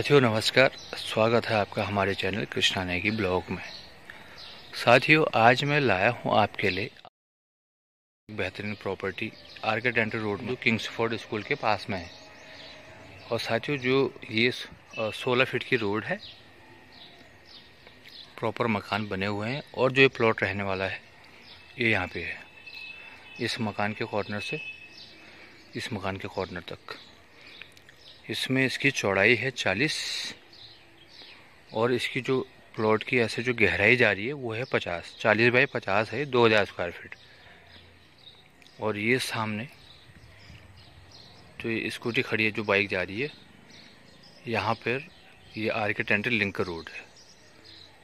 साथियों नमस्कार स्वागत है आपका हमारे चैनल कृष्णा नेगी ब्लॉग में साथियों आज मैं लाया हूं आपके लिए बेहतरीन प्रॉपर्टी आर्केट रोड जो किंग्सफोर्ड स्कूल के पास में है और साथियों जो ये सोलह फीट की रोड है प्रॉपर मकान बने हुए हैं और जो ये प्लॉट रहने वाला है ये यहाँ पे है इस मकान के कॉर्नर से इस मकान के कॉर्नर तक इसमें इसकी चौड़ाई है चालीस और इसकी जो प्लॉट की ऐसे जो गहराई जा रही है वो है पचास चालीस बाई पचास है दो हज़ार स्क्वायर फीट और ये सामने जो स्कूटी खड़ी है जो बाइक जा रही है यहाँ पर ये आर के टेंटर लिंक रोड है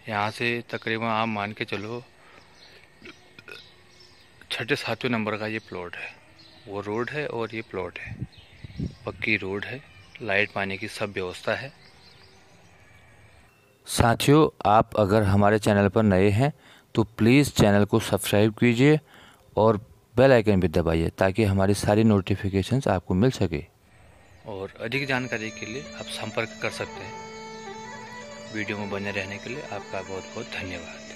यहाँ से तकरीबन आप मान के चलो छठे सातवें नंबर का ये प्लॉट है वो रोड है और ये प्लॉट है पक्की रोड है लाइट पानी की सब व्यवस्था है साथियों आप अगर हमारे चैनल पर नए हैं तो प्लीज़ चैनल को सब्सक्राइब कीजिए और बेल आइकन भी दबाइए ताकि हमारी सारी नोटिफिकेशंस आपको मिल सके और अधिक जानकारी के लिए आप संपर्क कर सकते हैं वीडियो में बने रहने के लिए आपका बहुत बहुत धन्यवाद